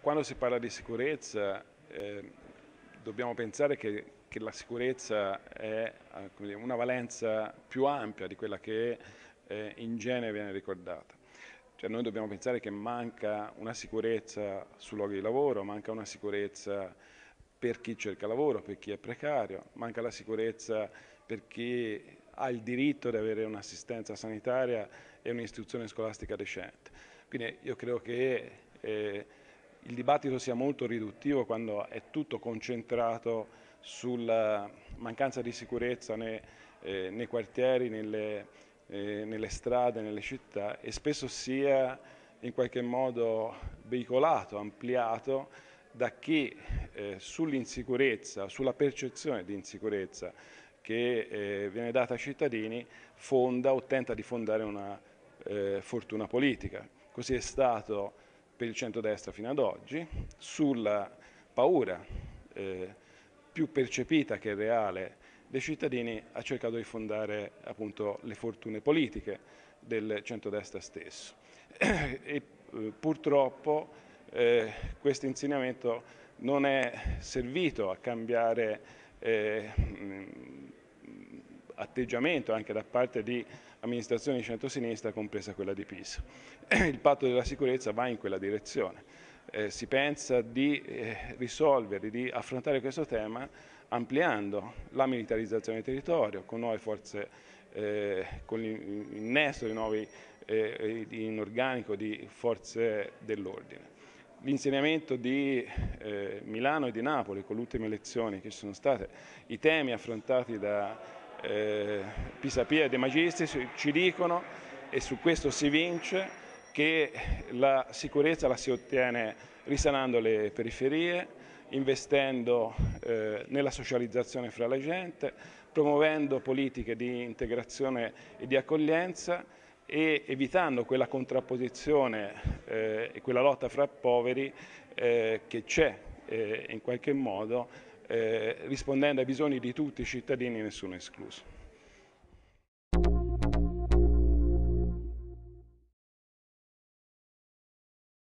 Quando si parla di sicurezza eh, dobbiamo pensare che, che, la sicurezza è eh, dire, una valenza più ampia di quella che eh, in genere viene ricordata. Cioè noi dobbiamo pensare che manca una sicurezza sui luoghi di lavoro, manca una sicurezza per chi cerca lavoro, per chi è precario, manca la sicurezza per chi ha il diritto di avere un'assistenza sanitaria e un'istruzione scolastica decente. Quindi io credo che eh, il dibattito sia molto riduttivo quando è tutto concentrato sulla mancanza di sicurezza nei, eh, nei quartieri, nelle, eh, nelle, strade, nelle città e spesso sia in qualche modo veicolato, ampliato da chi eh, sull'insicurezza, sulla percezione di insicurezza che eh, viene data ai cittadini fonda o tenta di fondare una eh, fortuna politica. Così è stato per il centrodestra fino ad oggi, sulla paura eh, più percepita che reale dei cittadini ha cercato di fondare appunto, le fortune politiche del centrodestra stesso. e, eh, purtroppo eh, questo insegnamento non è servito a cambiare eh, atteggiamento anche da parte di amministrazioni di centrosinistra, compresa quella di Pisa. Il patto della sicurezza va in quella direzione. Eh, si pensa di eh, risolvere, di affrontare questo tema ampliando la militarizzazione del territorio con nuove forze, eh, con l'innesto di nuovi eh, in organico di forze dell'ordine. L'insegnamento di eh, Milano e di Napoli con le ultime elezioni che ci sono state, i temi affrontati da eh, Pisapia e De Magistris ci dicono, e su questo si vince, che la sicurezza la si ottiene risanando le periferie, investendo eh, nella socializzazione fra la gente, promuovendo politiche di integrazione e di accoglienza e evitando quella contrapposizione eh, e quella lotta fra poveri eh, che c'è eh, in qualche modo eh, rispondendo ai bisogni di tutti i cittadini, nessuno escluso.